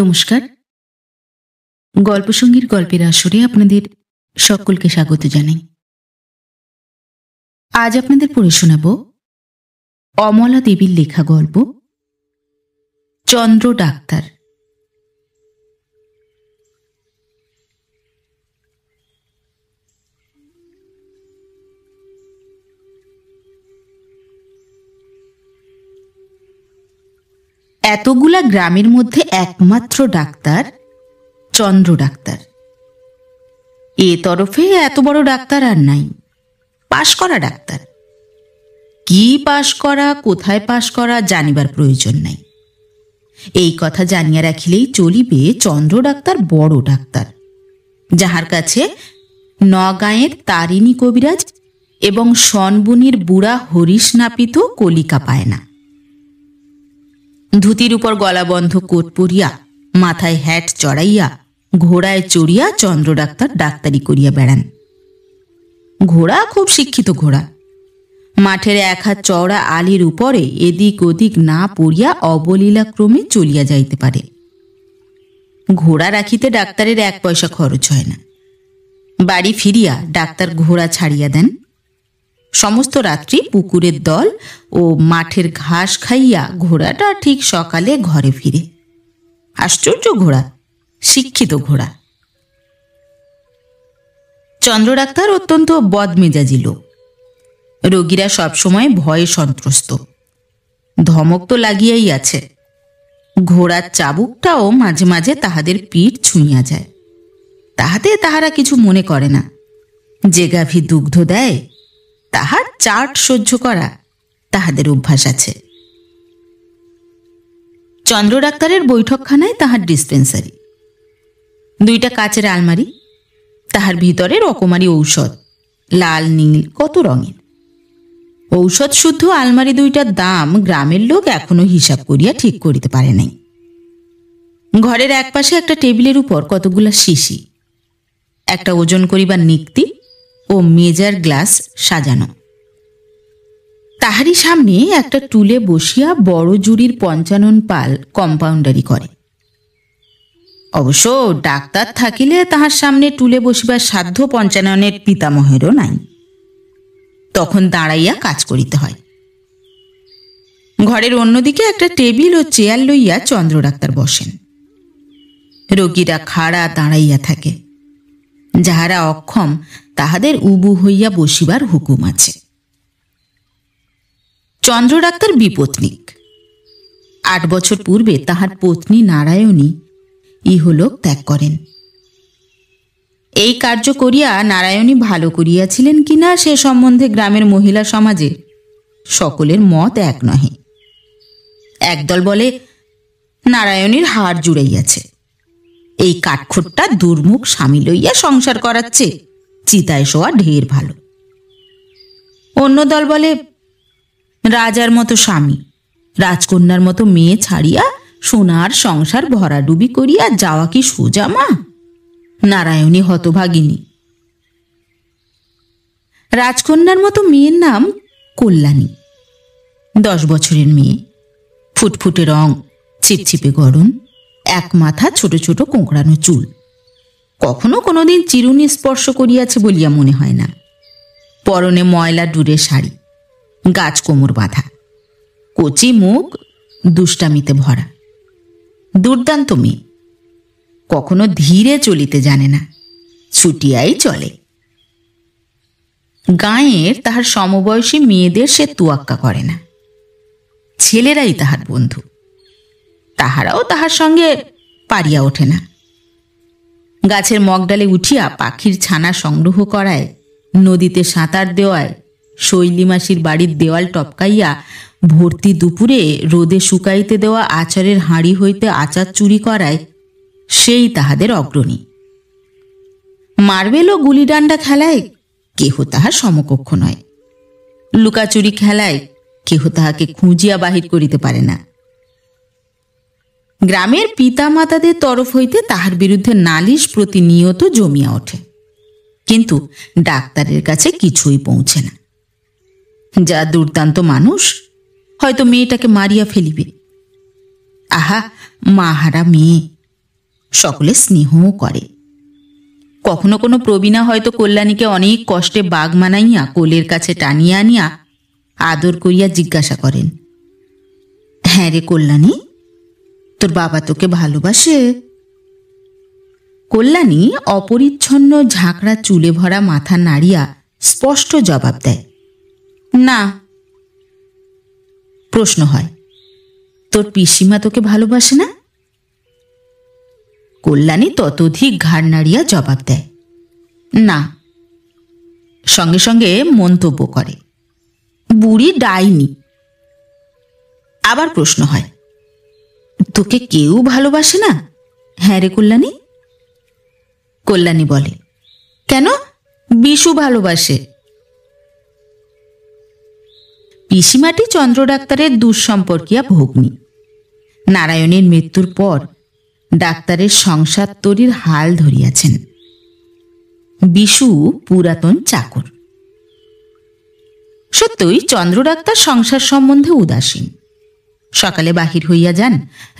নমস্কার গল্প সঙ্গীর গল্পের আসরে আপনাদের সকলকে স্বাগত জানাই আজ আপনাদের পড়ে শোনাব অমলা দেবীর লেখা গল্প চন্দ্র ডাক্তার এতগুলা গ্রামের মধ্যে একমাত্র ডাক্তার চন্দ্র ডাক্তার এ তরফে এত বড় ডাক্তার আর নাই পাশ করা ডাক্তার কি পাশ করা কোথায় পাশ করা জানিবার প্রয়োজন নাই এই কথা জানিয়া রাখিলেই চলিবে চন্দ্র ডাক্তার বড় ডাক্তার যাহার কাছে নগাঁয়ের তারিণী কবিরাজ এবং সনবুনির বুড়া হরিশ নাপিত কলিকা পায় না ধুতির উপর গলা বন্ধ কোট পরিয়া মাথায় হ্যাট চড়াইয়া ঘোড়ায় চড়িয়া চন্দ্র ডাক্তার ডাক্তারি করিয়া বেড়ান ঘোড়া খুব শিক্ষিত ঘোড়া মাঠের এক হাত চওড়া আলির উপরে এদিক ওদিক না পড়িয়া অবলীলাক্রমে চলিয়া যাইতে পারে ঘোড়া রাখিতে ডাক্তারের এক পয়সা খরচ হয় না বাড়ি ফিরিয়া ডাক্তার ঘোড়া ছাড়িয়া দেন সমস্ত রাত্রি পুকুরের দল ও মাঠের ঘাস খাইয়া ঘোড়াটা ঠিক সকালে ঘরে ফিরে আশ্চর্য ঘোড়া শিক্ষিত ঘোড়া চন্দ্র ডাক্তার অত্যন্ত বদমেজাজি লোক রোগীরা সবসময় ভয়ে সন্ত্রস্ত ধমক তো লাগিয়াই আছে ঘোড়ার চাবুকটাও মাঝে মাঝে তাহাদের পিঠ ছুঁইয়া যায় তাহাতে তাহারা কিছু মনে করে না যে গাভী দুগ্ধ দেয় তাহার চাট সহ্য করা তাহাদের অভ্যাস আছে চন্দ্র ডাক্তারের বৈঠকখানায় তাহার ডিসপেন্সারি দুইটা কাচের আলমারি তাহার ভিতরে রকমারি ঔষধ লাল নীল কত রঙের ঔষধ শুদ্ধ আলমারি দুইটার দাম গ্রামের লোক এখনো হিসাব করিয়া ঠিক করিতে পারে নাই ঘরের একপাশে একটা টেবিলের উপর কতগুলা শিশি একটা ওজন করিবার নিক্তি ও মেজার গ্লাস সাজানো তাহারই সামনে একটা টুলে বসিয়া বড় জুড়ির পঞ্চানন পাল কম্পাউন্ডারি করে অবশ্য ডাক্তার থাকিলে তাহার সামনে টুলে বসিবার সাধ্য পঞ্চাননের পিতামহেরও নাই তখন দাঁড়াইয়া কাজ করিতে হয় ঘরের অন্যদিকে একটা টেবিল ও চেয়ার লইয়া চন্দ্র ডাক্তার বসেন রোগীরা খাড়া দাঁড়াইয়া থাকে যাহারা অক্ষম তাহাদের উবু হইয়া বসিবার হুকুম আছে চন্দ্র ডাক্তার বিপত্নিক আট বছর পূর্বে তাহার পত্নী নারায়ণী ইহলোক ত্যাগ করেন এই কার্য করিয়া নারায়ণী ভালো করিয়াছিলেন কিনা সে সম্বন্ধে গ্রামের মহিলা সমাজে সকলের মত এক নহে একদল বলে নারায়ণীর হাড় জুড়াইয়াছে এই কাঠখোট্টা দুর্মুখ স্বামী লইয়া সংসার করাচ্ছে চিতায় শোয়া ঢের ভালো অন্য দল বলে রাজার মতো স্বামী রাজকন্যার মতো মেয়ে ছাড়িয়া সোনার সংসার ভরাডুবি করিয়া যাওয়া কি সোজা মা নারায়ণী হতভাগিনী রাজকন্যার মতো মেয়ের নাম কল্যাণী দশ বছরের মেয়ে ফুটফুটে রং ছিপছিপে গরম এক মাথা ছোট ছোট কোঁকড়ানো চুল কখনো কোনোদিন চিরুনি স্পর্শ করিয়াছে বলিয়া মনে হয় না পরনে ময়লা ডুরে শাড়ি গাছ কোমর বাঁধা কচি মুখ দুষ্টামিতে ভরা দুর্দান্ত মেয়ে কখনো ধীরে চলিতে জানে না ছুটিয়াই চলে গাঁয়ের তাহার সমবয়সী মেয়েদের সে তুয়াক্কা করে না ছেলেরাই তাহার বন্ধু তাহারাও তাহার সঙ্গে পারিয়া ওঠে না গাছের মগডালে উঠিয়া পাখির ছানা সংগ্রহ করায় নদীতে সাঁতার দেওয়ায় শৈলীমাসির বাড়ির দেওয়াল টপকাইয়া ভর্তি দুপুরে রোদে শুকাইতে দেওয়া আচারের হাঁড়ি হইতে আচার চুরি করায় সেই তাহাদের অগ্রণী মার্বেল ও গুলিডান্ডা খেলায় কেহ তাহার সমকক্ষ নয় লুকাচুরি খেলায় কেহ তাহাকে খুঁজিয়া বাহির করিতে পারে না গ্রামের পিতা মাতাদের তরফ হইতে তাহার বিরুদ্ধে নালিশ প্রতিনিয়ত জমিয়া ওঠে কিন্তু ডাক্তারের কাছে কিছুই পৌঁছে না যা দুর্দান্ত মানুষ হয়তো মেয়েটাকে মারিয়া ফেলিবে আহা মাহারা মেয়ে সকলে স্নেহও করে কখনো কোনো প্রবীণা হয়তো কল্যাণীকে অনেক কষ্টে বাঘ মানাইয়া কোলের কাছে টানিয়া আনিয়া আদর করিয়া জিজ্ঞাসা করেন হ্যাঁ রে কল্যাণী তোর বাবা তোকে ভালোবাসে কল্যাণী অপরিচ্ছন্ন ঝাঁকড়া চুলে ভরা মাথা নাড়িয়া স্পষ্ট জবাব দেয় না প্রশ্ন হয় তোর পিসিমা তোকে ভালোবাসে না কল্যাণী ততোধিক ঘাড় নাড়িয়া জবাব দেয় না সঙ্গে সঙ্গে মন্তব্য করে বুড়ি ডাইনি আবার প্রশ্ন হয় তোকে কেউ ভালোবাসে না হ্যাঁ রে কল্যাণী কল্যাণী বলে কেন বিশু ভালোবাসে পিসিমাটি চন্দ্র ডাক্তারের দুঃসম্পর্কিয়া ভগ্নী নারায়ণের মৃত্যুর পর ডাক্তারের সংসার তরির হাল ধরিয়াছেন বিশু পুরাতন চাকর সত্যই চন্দ্র ডাক্তার সংসার সম্বন্ধে উদাসীন সকালে বাহির হইয়া যান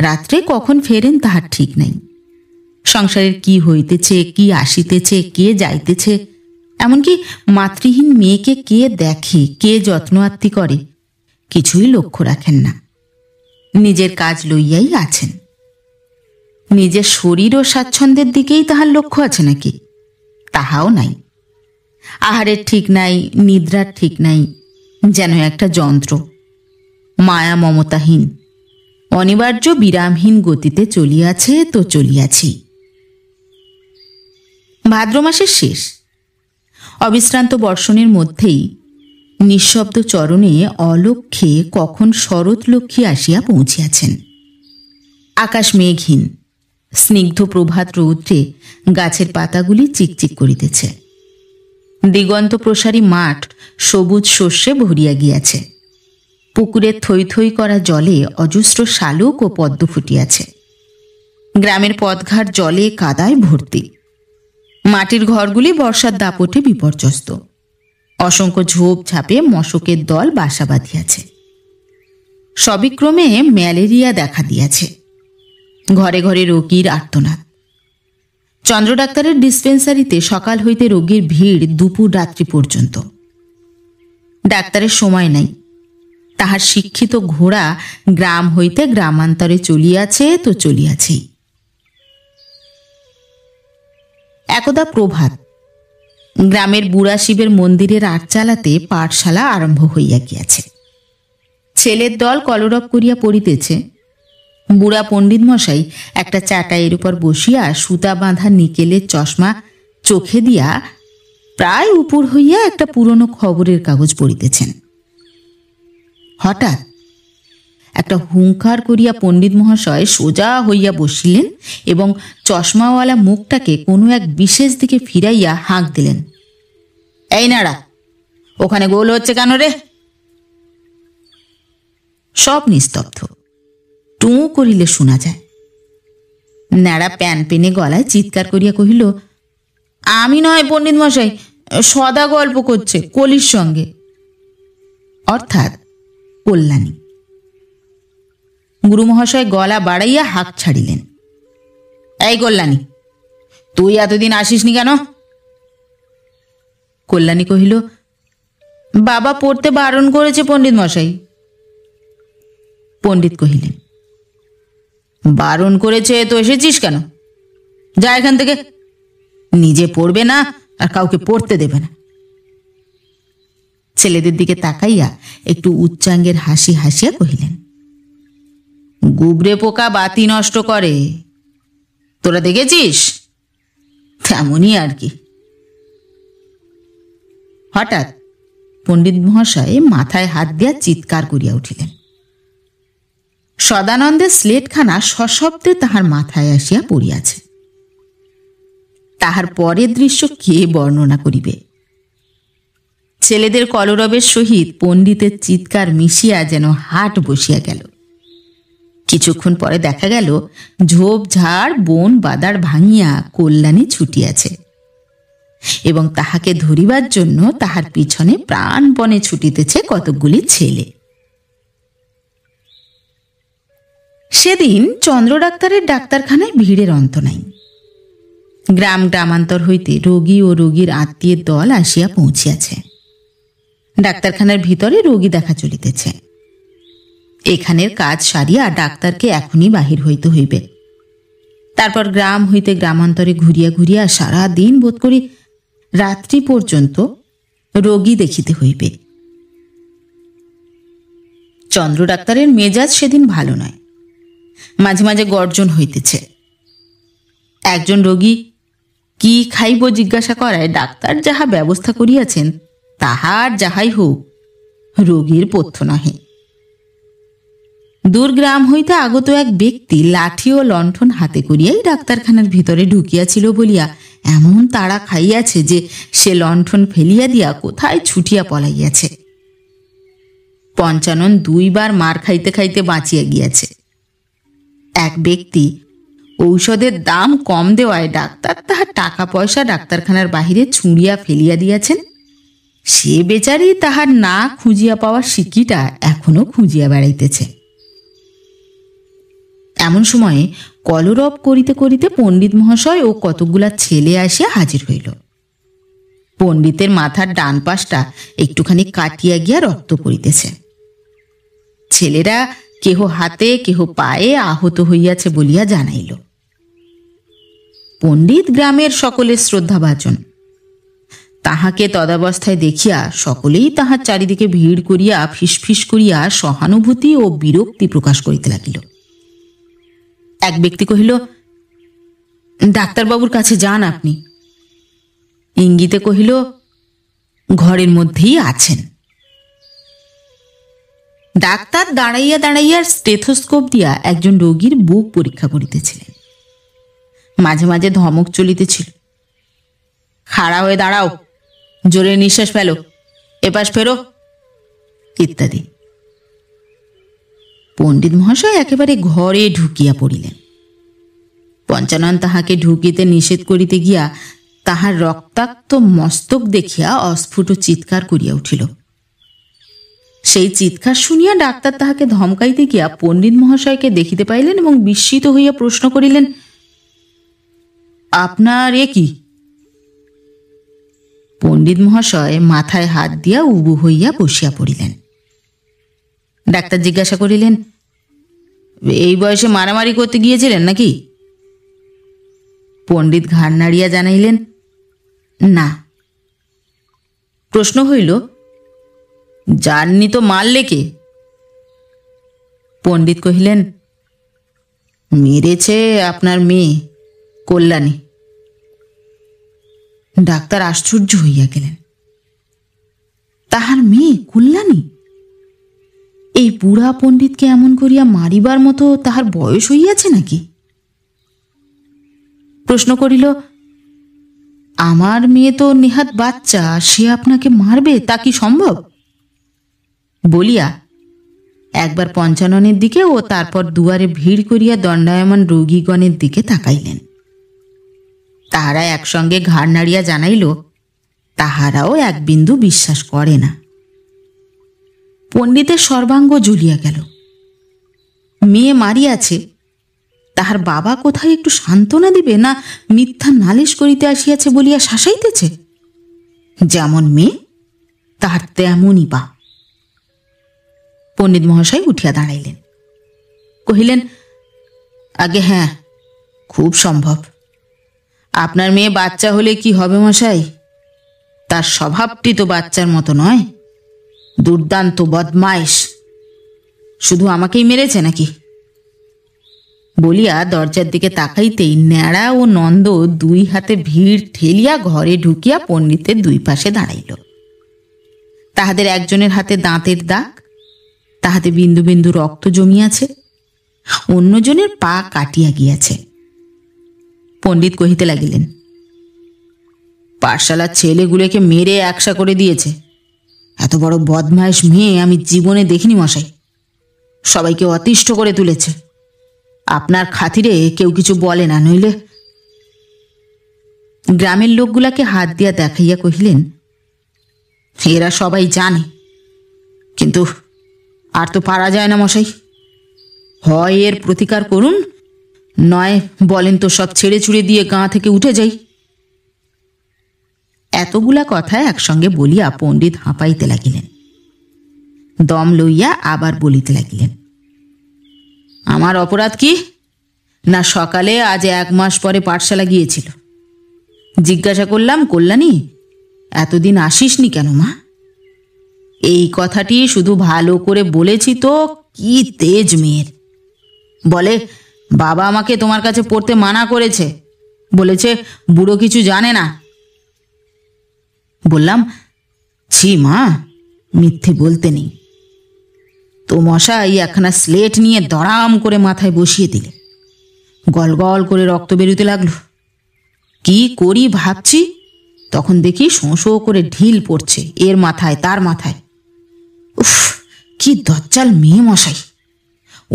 রাত্রে কখন ফেরেন তাহার ঠিক নাই সংসারের কি হইতেছে কি আসিতেছে কে যাইতেছে এমনকি মাতৃহীন মেয়েকে কে দেখে কে যত্ন আত্মি করে কিছুই লক্ষ্য রাখেন না নিজের কাজ লইয়াই আছেন নিজের শরীর ও স্বাচ্ছন্দ্যের দিকেই তাহার লক্ষ্য আছে নাকি তাহাও নাই আহারের ঠিক নাই নিদ্রার ঠিক নাই যেন একটা যন্ত্র মায়া মমতাহীন অনিবার্য বিরামহীন গতিতে চলিয়াছে তো চলিয়াছি ভাদ্র মাসের শেষ অবিশ্রান্ত বর্ষণের মধ্যেই নিঃশব্দ চরণে অলক্ষে কখন শরৎ লক্ষ্মী আসিয়া পৌঁছিয়াছেন আকাশ মেঘহীন স্নিগ্ধ প্রভাত রৌদ্রে গাছের পাতাগুলি চিকচিক করিতেছে দিগন্ত প্রসারী মাঠ সবুজ শস্যে ভরিয়া গিয়াছে পুকুরে থই থই করা জলে অজস্র শালুক ও পদ্ম ফুটিয়াছে গ্রামের পথঘাট জলে কাদায় ভর্তি মাটির ঘরগুলি বর্ষার দাপটে বিপর্যস্ত অসংখ্য ঝোপ ঝাঁপে মশকের দল বাসা বাঁধিয়াছে সবিক্রমে ম্যালেরিয়া দেখা দিয়াছে ঘরে ঘরে রোগীর আর্তনাদ চন্দ্র ডাক্তারের ডিসপেন্সারিতে সকাল হইতে রোগীর ভিড় দুপুর রাত্রি পর্যন্ত ডাক্তারের সময় নাই তাহার শিক্ষিত ঘোড়া গ্রাম হইতে গ্রামান্তরে চলিয়াছে তো চলিয়াছেই একদা প্রভাত গ্রামের বুড়া শিবের মন্দিরের আটচালাতে পাঠশালা আরম্ভ হইয়া গিয়াছে ছেলের দল কলরব করিয়া পড়িতেছে বুড়া পণ্ডিত মশাই একটা চাটাইয়ের উপর বসিয়া সুতা বাঁধা নিকেলের চশমা চোখে দিয়া প্রায় উপর হইয়া একটা পুরনো খবরের কাগজ পড়িতেছেন হঠাৎ একটা হুঙ্কার করিয়া পণ্ডিত মহাশয় সোজা হইয়া বসিলেন এবং চশমাওয়ালা মুখটাকে কোনো এক বিশেষ দিকে ফিরাইয়া হাঁক দিলেন এই নাড়া ওখানে গোল হচ্ছে কেন রে সব নিস্তব্ধ টু করিলে শোনা যায় ন্যাড়া প্যান পেনে গলায় চিৎকার করিয়া কহিল আমি নয় পণ্ডিত মশাই সদা গল্প করছে কলির সঙ্গে অর্থাৎ কল্যাণী গুরুমহাশয় গলা বাড়াইয়া হাত ছাড়িলেন এই কল্যাণী তুই এতদিন আসিসনি কেন কল্যাণী কহিল বাবা পড়তে বারণ করেছে পণ্ডিত মশাই পণ্ডিত কহিলেন বারণ করেছে তো এসেছিস কেন যা এখান থেকে নিজে পড়বে না আর কাউকে পড়তে দেবে না ছেলেদের দিকে তাকাইয়া একটু উচ্চাঙ্গের হাসি হাসিয়া কহিলেন গুবরে পোকা বাতি নষ্ট করে তোরা দেখেছিস তেমনই আর কি হঠাৎ পণ্ডিত মহাশয় মাথায় হাত দিয়া চিৎকার করিয়া উঠিলেন সদানন্দের স্লেটখানা সশব্দে তাহার মাথায় আসিয়া পড়িয়াছে তাহার পরের দৃশ্য কে বর্ণনা করিবে ছেলেদের কলরবের সহিত পণ্ডিতের চিৎকার মিশিয়া যেন হাট বসিয়া গেল কিছুক্ষণ পরে দেখা গেল ঝোপঝাড় বন বাদার ভাঙিয়া কল্যাণী ছুটিয়াছে এবং তাহাকে ধরিবার জন্য তাহার পিছনে প্রাণপণে ছুটিতেছে কতকগুলি ছেলে সেদিন চন্দ্র ডাক্তারের ডাক্তারখানায় ভিড়ের অন্ত নাই গ্রাম গ্রামান্তর হইতে রোগী ও রোগীর আত্মীয়ের দল আসিয়া পৌঁছিয়াছে ডাক্তারখানার ভিতরে রোগী দেখা চলিতেছে এখানের কাজ সারিয়া ডাক্তারকে এখনই বাহির হইতে হইবে তারপর গ্রাম হইতে গ্রামান্তরে ঘুরিয়া ঘুরিয়া সারা দিন বোধ করি রাত্রি পর্যন্ত রোগী দেখিতে হইবে চন্দ্র ডাক্তারের মেজাজ সেদিন ভালো নয় মাঝে মাঝে গর্জন হইতেছে একজন রোগী কি খাইব জিজ্ঞাসা করায় ডাক্তার যাহা ব্যবস্থা করিয়াছেন তাহার যাহাই হোক রোগীর পথ্য নহে দূরগ্রাম হইতে আগত এক ব্যক্তি লাঠি ও লণ্ঠন হাতে করিয়াই ডাক্তারখানার ভিতরে ঢুকিয়াছিল বলিয়া এমন তাড়া খাইয়াছে যে সে লণ্ঠন ফেলিয়া দিয়া কোথায় ছুটিয়া পলাইয়াছে পঞ্চানন দুইবার মার খাইতে খাইতে বাঁচিয়া গিয়াছে এক ব্যক্তি ঔষধের দাম কম দেওয়ায় ডাক্তার তাহার টাকা পয়সা ডাক্তারখানার বাহিরে ছুঁড়িয়া ফেলিয়া দিয়াছেন সে বেচারি তাহার না খুঁজিয়া পাওয়া সিকিটা এখনো খুঁজিয়া বেড়াইতেছে এমন সময়ে কলরব করিতে করিতে পণ্ডিত মহাশয় ও কতকগুলা ছেলে আসিয়া হাজির হইল পণ্ডিতের মাথার ডান পাশটা একটুখানি কাটিয়া গিয়া রক্ত পড়িতেছে ছেলেরা কেহ হাতে কেহ পায়ে আহত হইয়াছে বলিয়া জানাইল পণ্ডিত গ্রামের সকলের শ্রদ্ধাভাজন তাহাকে তদাবস্থায় দেখিয়া সকলেই তাহার চারিদিকে ভিড় করিয়া ফিসফিস করিয়া সহানুভূতি ও বিরক্তি প্রকাশ করিতে লাগিল এক ব্যক্তি কহিল ডাক্তারবাবুর কাছে যান আপনি ইঙ্গিতে কহিল ঘরের মধ্যেই আছেন ডাক্তার দাঁড়াইয়া দাঁড়াইয়া স্টেথোস্কোপ দিয়া একজন রোগীর বুক পরীক্ষা করিতেছিলেন মাঝে মাঝে ধমক চলিতেছিল খাড়া হয়ে দাঁড়াও জোরে নিঃশ্বাস ফেলো এপাশ ফেরো ইত্যাদি পণ্ডিত মহাশয় একেবারে ঘরে ঢুকিয়া পড়িলেন পঞ্চানন তাহাকে ঢুকিতে নিষেধ করিতে গিয়া তাহার রক্তাক্ত মস্তক দেখিয়া অস্ফুট চিৎকার করিয়া উঠিল সেই চিৎকার শুনিয়া ডাক্তার তাহাকে ধমকাইতে গিয়া পণ্ডিত মহাশয়কে দেখিতে পাইলেন এবং বিস্মিত হইয়া প্রশ্ন করিলেন আপনার এ কি পণ্ডিত মহাশয় মাথায় হাত দিয়া উবু হইয়া বসিয়া পড়িলেন ডাক্তার জিজ্ঞাসা করিলেন এই বয়সে মারামারি করতে গিয়েছিলেন নাকি পণ্ডিত ঘাড় নাড়িয়া জানাইলেন না প্রশ্ন হইল জাননি তো মারলে কে পণ্ডিত কহিলেন মেরেছে আপনার মেয়ে কল্যাণী ডাক্তার আশ্চর্য হইয়া গেলেন তাহার মেয়ে কল্যাণী এই বুড়া পণ্ডিতকে এমন করিয়া মারিবার মতো তাহার বয়স হইয়াছে নাকি প্রশ্ন করিল আমার মেয়ে তো নেহাত বাচ্চা সে আপনাকে মারবে তা কি সম্ভব বলিয়া একবার পঞ্চাননের দিকে ও তারপর দুয়ারে ভিড় করিয়া দণ্ডায়মান রোগীগণের দিকে তাকাইলেন তাহারা একসঙ্গে ঘাড় নাড়িয়া জানাইল তাহারাও এক বিন্দু বিশ্বাস করে না পণ্ডিতের সর্বাঙ্গ জুলিয়া গেল মেয়ে মারিয়াছে তাহার বাবা কোথায় একটু সান্ত্বনা দিবে না মিথ্যা নালিশ করিতে আসিয়াছে বলিয়া শাসাইতেছে যেমন মেয়ে তাহার তেমনই বা পণ্ডিত মহাশয় উঠিয়া দাঁড়াইলেন কহিলেন আগে হ্যাঁ খুব সম্ভব আপনার মেয়ে বাচ্চা হলে কি হবে মশাই তার স্বভাবটি তো বাচ্চার মতো নয় দুর্দান্ত বদমাইশ শুধু আমাকেই মেরেছে নাকি বলিয়া দরজার দিকে তাকাইতেই ন্যাড়া ও নন্দ দুই হাতে ভিড় ঠেলিয়া ঘরে ঢুকিয়া পণ্ডিতের দুই পাশে দাঁড়াইল তাহাদের একজনের হাতে দাঁতের দাগ তাহাতে বিন্দু বিন্দু রক্ত জমিয়াছে অন্যজনের পা কাটিয়া গিয়াছে পণ্ডিত কহিতে লাগিলেন পাঠশালার ছেলেগুলোকে মেরে একসা করে দিয়েছে এত বড় বদমাস মেয়ে আমি জীবনে দেখিনি মশাই সবাইকে অতিষ্ঠ করে তুলেছে আপনার খাতিরে কেউ কিছু বলে না নইলে গ্রামের লোকগুলাকে হাত দিয়া দেখাইয়া কহিলেন এরা সবাই জানে কিন্তু আর তো পারা যায় না মশাই হয় এর প্রতিকার করুন নয় বলেন তো সব ছেড়ে ছুড়ে দিয়ে গাঁ থেকে উঠে যাই এতগুলা কথা একসঙ্গে বলিয়া পণ্ডিত হাঁপাইতে লাগিলেন দম লইয়া আবার বলিতে লাগিলেন আমার অপরাধ কি না সকালে আজ এক মাস পরে পাঠশালা গিয়েছিল জিজ্ঞাসা করলাম কল্যাণী এতদিন আসিসনি কেন মা এই কথাটি শুধু ভালো করে বলেছি তো কি তেজ মেয়ের বলে বাবা আমাকে তোমার কাছে পড়তে মানা করেছে বলেছে বুড়ো কিছু জানে না বললাম ছি মা মিথ্যে বলতে নেই তো মশাই একখানা স্লেট নিয়ে দড়াম করে মাথায় বসিয়ে দিলে গল গল করে রক্ত বেরোতে লাগলো কি করি ভাবছি তখন দেখি শোঁসো করে ঢিল পড়ছে এর মাথায় তার মাথায় উফ কি দজ্জাল মেয়ে মশাই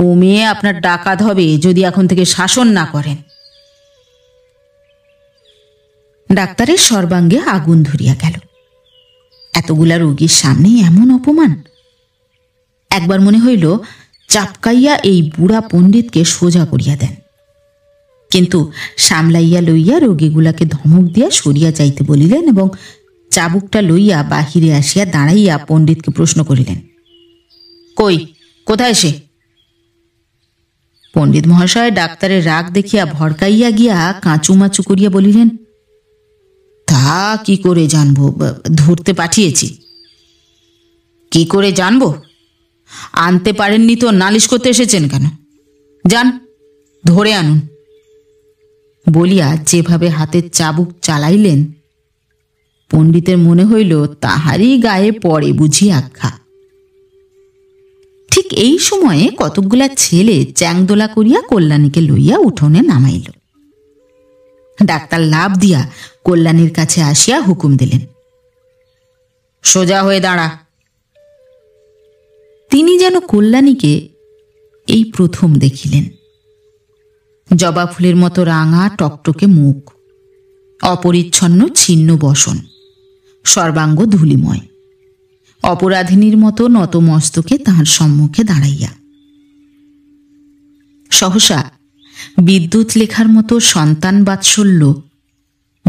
ও মেয়ে আপনার ডাকাত হবে যদি এখন থেকে শাসন না করেন ডাক্তারের সর্বাঙ্গে আগুন ধরিয়া গেল এতগুলা রোগীর সামনে এমন অপমান একবার মনে হইল চাপকাইয়া এই বুড়া পণ্ডিতকে সোজা করিয়া দেন কিন্তু সামলাইয়া লইয়া রোগীগুলাকে ধমক দিয়া সরিয়া যাইতে বলিলেন এবং চাবুকটা লইয়া বাহিরে আসিয়া দাঁড়াইয়া পণ্ডিতকে প্রশ্ন করিলেন কই কোথায় সে পণ্ডিত মহাশয় ডাক্তারের রাগ দেখিয়া ভড়কাইয়া গিয়া কাঁচুমাচু করিয়া বলিলেন তা কি করে জানবো ধরতে পাঠিয়েছি কি করে জানবো আনতে পারেননি তো নালিশ করতে এসেছেন কেন যান ধরে আনুন বলিয়া যেভাবে হাতের চাবুক চালাইলেন পণ্ডিতের মনে হইল তাহারই গায়ে পড়ে বুঝি আখ্যা এই সময়ে কতকগুলা ছেলে চ্যাংদোলা করিয়া কল্যাণীকে লইয়া উঠোনে নামাইল ডাক্তার লাভ দিয়া কল্যাণীর কাছে আসিয়া হুকুম দিলেন সোজা হয়ে দাঁড়া তিনি যেন কল্যাণীকে এই প্রথম দেখিলেন জবা ফুলের মতো রাঙা টকটকে মুখ অপরিচ্ছন্ন ছিন্ন বসন সর্বাঙ্গ ধূলিময় অপরাধিনীর মতো নতমস্তকে তাহার সম্মুখে দাঁড়াইয়া সহসা বিদ্যুৎ লেখার মতো সন্তান বাৎসল্য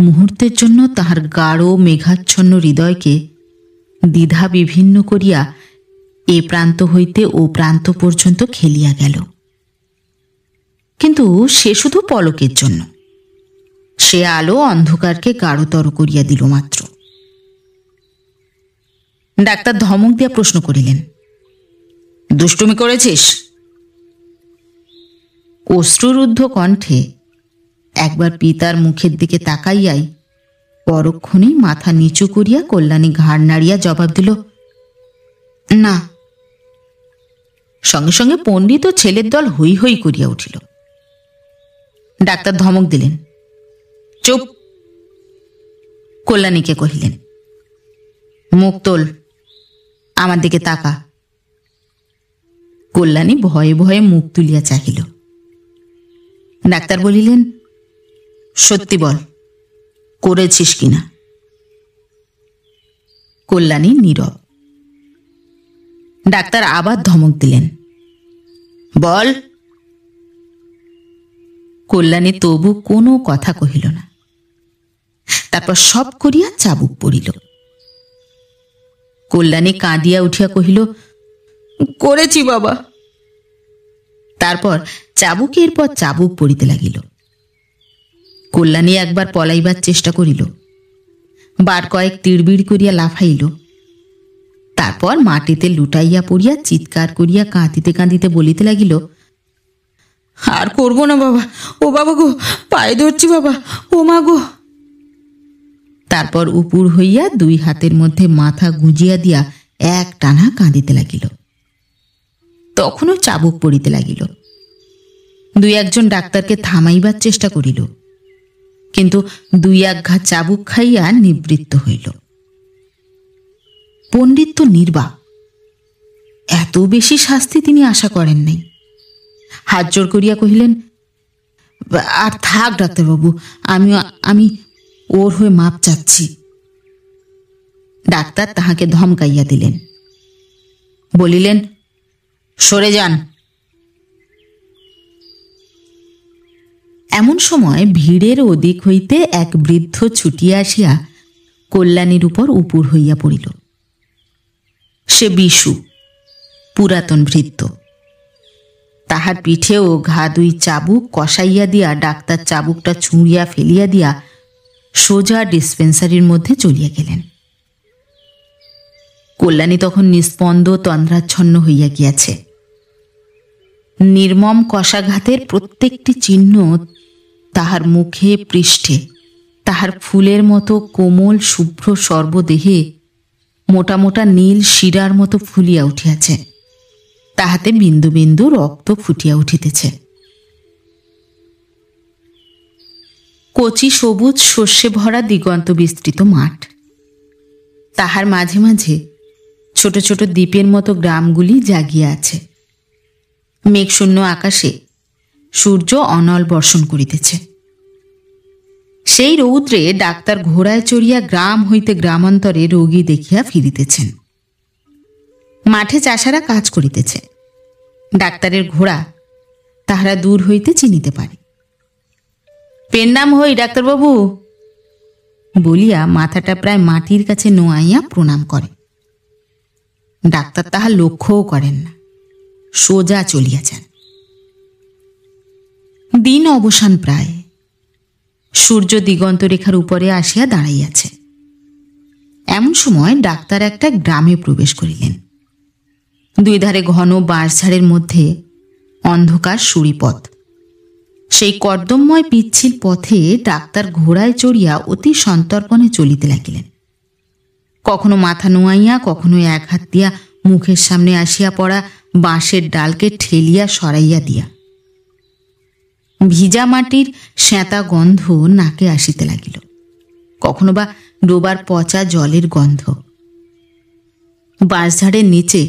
মুহূর্তের জন্য তাহার গাঢ় মেঘাচ্ছন্ন হৃদয়কে দ্বিধা বিভিন্ন করিয়া এ প্রান্ত হইতে ও প্রান্ত পর্যন্ত খেলিয়া গেল কিন্তু সে শুধু পলকের জন্য সে আলো অন্ধকারকে গাঢ়তর করিয়া দিল মাত্র ডাক্তার ধমক দিয়া প্রশ্ন করিলেন দুষ্টুমি করেছিস অশ্রুরুদ্ধ কণ্ঠে একবার পিতার মুখের দিকে তাকাইয়াই পরক্ষণেই মাথা নিচু করিয়া কল্যাণী ঘাড় নাড়িয়া জবাব দিল না সঙ্গে সঙ্গে পণ্ডিত ও ছেলের দল হই হই করিয়া উঠিল ডাক্তার ধমক দিলেন চুপ কল্যাণীকে কহিলেন মুক্তোল আমার দিকে তাকা কল্যাণী ভয়ে ভয়ে মুখ তুলিয়া চাহিল ডাক্তার বলিলেন সত্যি বল করেছিস কিনা কল্যাণী নীরব ডাক্তার আবার ধমক দিলেন বল কল্যাণী তবু কোনো কথা কহিল না তারপর সব করিয়া চাবুক পড়িল কল্যাণী কাঁদিয়া উঠিয়া কহিল করেছি বাবা তারপর চাবুকের পর চাবুক পড়িতে লাগিল কল্যাণী একবার পলাইবার চেষ্টা করিল বার কয়েক তিড়বিড় করিয়া লাফাইল তারপর মাটিতে লুটাইয়া পড়িয়া চিৎকার করিয়া কাঁদিতে কাঁদিতে বলিতে লাগিল আর করব না বাবা ও বাবা গো পায়ে ধরছি বাবা ও মা গো তারপর উপুর হইয়া দুই হাতের মধ্যে মাথা গুঁজিয়া দিয়া এক টানা কাঁদিতে লাগিল তখনও চাবুক পড়িতে লাগিল দুই একজন ডাক্তারকে থামাইবার চেষ্টা করিল কিন্তু দুই এক ঘা চাবুক খাইয়া নিবৃত্ত হইল পণ্ডিত তো নির্বাক এত বেশি শাস্তি তিনি আশা করেন নাই হাত জোর করিয়া কহিলেন আর থাক ডাক্তারবাবু আমি আমি ওর হয়ে মাপ চাচ্ছি ডাক্তার তাহাকে ধমকাইয়া দিলেন বলিলেন সরে যান এমন সময় ভিড়ের ওদিক হইতে এক বৃদ্ধ ছুটিয়া আসিয়া কল্যাণীর উপর উপর হইয়া পড়িল সে বিশু পুরাতন ভৃত্য তাহার পিঠেও ঘা দুই চাবুক কষাইয়া দিয়া ডাক্তার চাবুকটা ছুঁড়িয়া ফেলিয়া দিয়া সোজা ডিসপেন্সারির মধ্যে চলিয়া গেলেন কল্যাণী তখন নিস্পন্দ তন্দ্রাচ্ছন্ন হইয়া গিয়াছে নির্মম কষাঘাতের প্রত্যেকটি চিহ্ন তাহার মুখে পৃষ্ঠে তাহার ফুলের মতো কোমল শুভ্র সর্বদেহে মোটা মোটা নীল শিরার মতো ফুলিয়া উঠিয়াছে তাহাতে বিন্দু বিন্দু রক্ত ফুটিয়া উঠিতেছে কচি সবুজ শস্যে ভরা দিগন্ত বিস্তৃত মাঠ তাহার মাঝে মাঝে ছোট ছোট দ্বীপের মতো গ্রামগুলি জাগিয়া আছে মেঘশূন্য আকাশে সূর্য অনল বর্ষণ করিতেছে সেই রৌদ্রে ডাক্তার ঘোড়ায় চড়িয়া গ্রাম হইতে গ্রামান্তরে রোগী দেখিয়া ফিরিতেছেন মাঠে চাষারা কাজ করিতেছে ডাক্তারের ঘোড়া তাহারা দূর হইতে চিনিতে পারে পেন নাম হই ডাক্তারবাবু বলিয়া মাথাটা প্রায় মাটির কাছে নোয়াইয়া প্রণাম করে ডাক্তার তাহা লক্ষ্যও করেন না সোজা চলিয়া যান দিন অবসান প্রায় সূর্য দিগন্ত রেখার উপরে আসিয়া দাঁড়াইয়াছে এমন সময় ডাক্তার একটা গ্রামে প্রবেশ করিলেন দুই ধারে ঘন বাঁশঝাড়ের মধ্যে অন্ধকার সুরিপথ সেই কর্দমময় পিচ্ছিল পথে ডাক্তার ঘোড়ায় চড়িয়া অতি সন্তর্পণে চলিতে লাগিলেন কখনো মাথা নোয়াইয়া কখনো এক হাত দিয়া মুখের সামনে আসিয়া পড়া বাঁশের ডালকে ঠেলিয়া সরাইয়া দিয়া ভিজা মাটির শ্যাঁতা গন্ধ নাকে আসিতে লাগিল কখনো বা ডোবার পচা জলের গন্ধ বাঁশঝাড়ের নিচে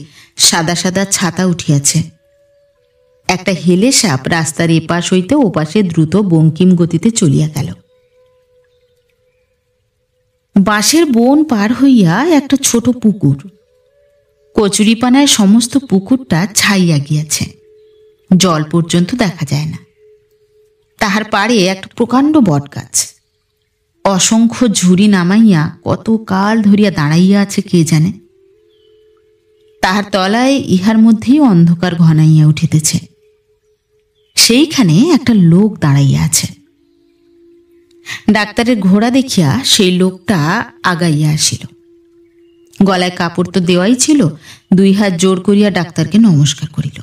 সাদা সাদা ছাতা উঠিয়াছে একটা হেলে সাপ রাস্তার এপাশ হইতে ওপাশে দ্রুত বঙ্কিম গতিতে চলিয়া গেল বাঁশের বন পার হইয়া একটা ছোট পুকুর কচুরিপানায় সমস্ত পুকুরটা ছাইয়া গিয়াছে জল পর্যন্ত দেখা যায় না তাহার পাড়ে একটা প্রকাণ্ড বটগাছ অসংখ্য ঝুড়ি নামাইয়া কত কাল ধরিয়া দাঁড়াইয়া আছে কে জানে তাহার তলায় ইহার মধ্যেই অন্ধকার ঘনাইয়া উঠিতেছে সেইখানে একটা লোক দাঁড়াইয়া আছে ডাক্তারের ঘোড়া দেখিয়া সেই লোকটা আগাইয়া আসিল গলায় কাপড় তো দেওয়াই ছিল দুই হাত জোর করিয়া ডাক্তারকে নমস্কার করিল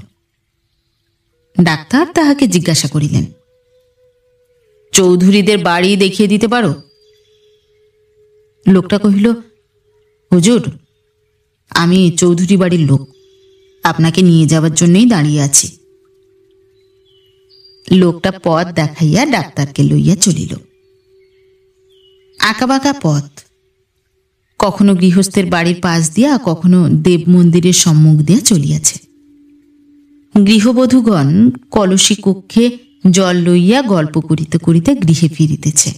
ডাক্তার তাহাকে জিজ্ঞাসা করিলেন চৌধুরীদের বাড়ি দেখিয়ে দিতে পারো লোকটা কহিল হুজুর আমি চৌধুরী বাড়ির লোক আপনাকে নিয়ে যাওয়ার জন্যই দাঁড়িয়ে আছি লোকটা পথ দেখাইয়া ডাক্তারকে লইয়া চলিল আঁকাবাঁকা পথ কখনো গৃহস্থের বাড়ির পাশ দিয়া কখনো দেব মন্দিরের সম্মুখ দিয়া চলিয়াছে গৃহবধূগণ কলসী কক্ষে জল লইয়া গল্প করিতে করিতে গৃহে ফিরিতেছে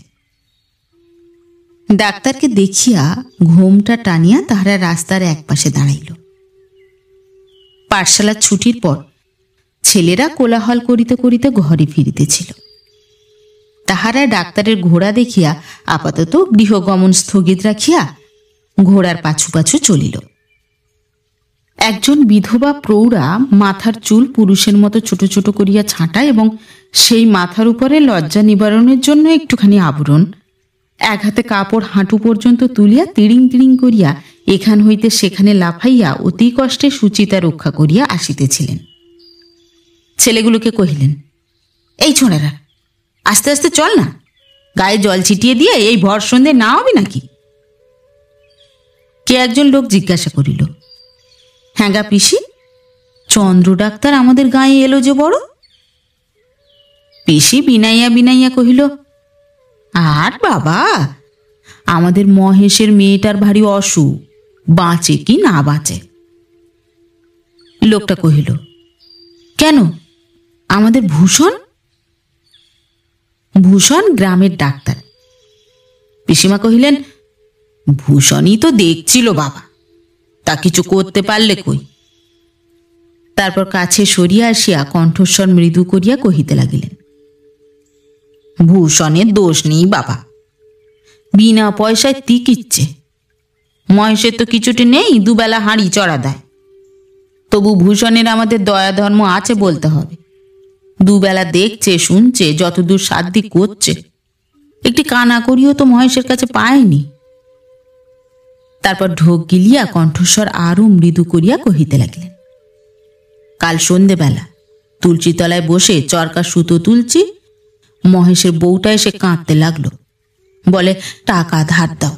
ডাক্তারকে দেখিয়া ঘুমটা টানিয়া তাহারা রাস্তার একপাশে দাঁড়াইল পাঠশালার ছুটির পর ছেলেরা কোলাহল করিতে করিতে ঘরে ফিরিতেছিল তাহারা ডাক্তারের ঘোড়া দেখিয়া আপাতত গৃহগমন স্থগিত রাখিয়া ঘোড়ার পাছু পাছু চলিল একজন বিধবা প্রৌঢ়া মাথার চুল পুরুষের মতো ছোট ছোট করিয়া ছাঁটা এবং সেই মাথার উপরে লজ্জা নিবারণের জন্য একটুখানি আবরণ এক হাতে কাপড় হাঁটু পর্যন্ত তুলিয়া তিড়িং তিড়িং করিয়া এখান হইতে সেখানে লাফাইয়া অতি কষ্টে সুচিতা রক্ষা করিয়া আসিতেছিলেন ছেলেগুলোকে কহিলেন এই ছোনেরা আস্তে আস্তে চল না গায়ে জল ছিটিয়ে দিয়ে এই ভর সন্ধে না হবে নাকি কে একজন লোক জিজ্ঞাসা করিল হ্যাঁ গা পিসি চন্দ্র ডাক্তার আমাদের গায়ে এলো যে বড় পিসি বিনাইয়া বিনাইয়া কহিল আর বাবা আমাদের মহেশের মেয়েটার ভারী অসু বাঁচে কি না বাঁচে লোকটা কহিল কেন আমাদের ভূষণ ভূষণ গ্রামের ডাক্তার পিসিমা কহিলেন ভূষণই তো দেখছিল বাবা তা কিছু করতে পারলে কই তারপর কাছে সরিয়া আসিয়া কণ্ঠস্বর মৃদু করিয়া কহিতে লাগিলেন ভূষণের দোষ নেই বাবা বিনা পয়সায় তিকিচ্ছে মহেশের তো কিছুটি নেই দুবেলা হাঁড়ি চড়া দেয় তবু ভূষণের আমাদের দয়া ধর্ম আছে বলতে হবে দুবেলা দেখছে শুনছে যতদূর সাধ্যি করছে একটি কানা করিও তো মহেশের কাছে পায়নি তারপর ঢোক গিলিয়া কণ্ঠস্বর আরও মৃদু করিয়া কহিতে লাগলেন কাল সন্ধেবেলা তলায় বসে চরকা সুতো তুলছি মহেশের বউটা এসে কাঁদতে লাগলো বলে টাকা ধার দাও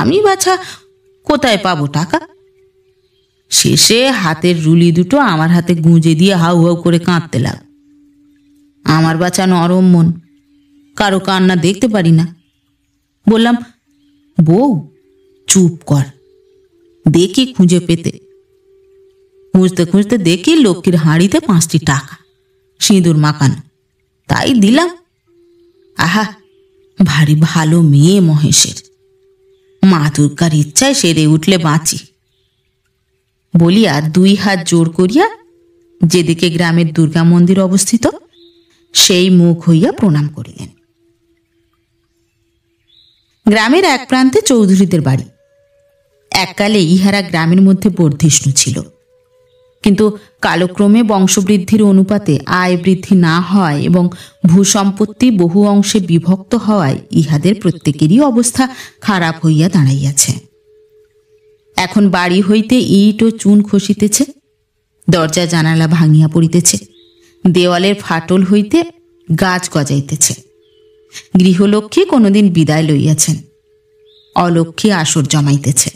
আমি বাছা কোথায় পাবো টাকা শেষে হাতের রুলি দুটো আমার হাতে গুঁজে দিয়ে হাউ হাউ করে কাঁদতে লাগ আমার বাচ্চা নরম মন কারো কান্না দেখতে পারি না বললাম বউ চুপ কর দেখি খুঁজে পেতে খুঁজতে খুঁজতে দেখি লক্ষ্মীর হাঁড়িতে পাঁচটি টাকা সিঁদুর মাখানো তাই দিলাম আহা ভারী ভালো মেয়ে মহেশের মা দুর্গার ইচ্ছায় সেরে উঠলে বাঁচি বলিয়া দুই হাত জোর করিয়া যেদিকে গ্রামের দুর্গা মন্দির অবস্থিত সেই মুখ হইয়া প্রণাম করিলেন গ্রামের এক প্রান্তে চৌধুরীদের বাড়ি এককালে ইহারা গ্রামের মধ্যে বর্ধিষ্ণু ছিল কিন্তু কালক্রমে বংশবৃদ্ধির অনুপাতে আয় বৃদ্ধি না হয় এবং ভূসম্পত্তি বহু অংশে বিভক্ত হওয়ায় ইহাদের প্রত্যেকেরই অবস্থা খারাপ হইয়া দাঁড়াইয়াছে এখন বাড়ি হইতে ইট ও চুন খসিতেছে দরজা জানালা ভাঙিয়া পড়িতেছে দেওয়ালের ফাটল হইতে গাছ গজাইতেছে গৃহলক্ষ্মী কোনোদিন বিদায় লইয়াছেন অলক্ষ্মী আসর জমাইতেছে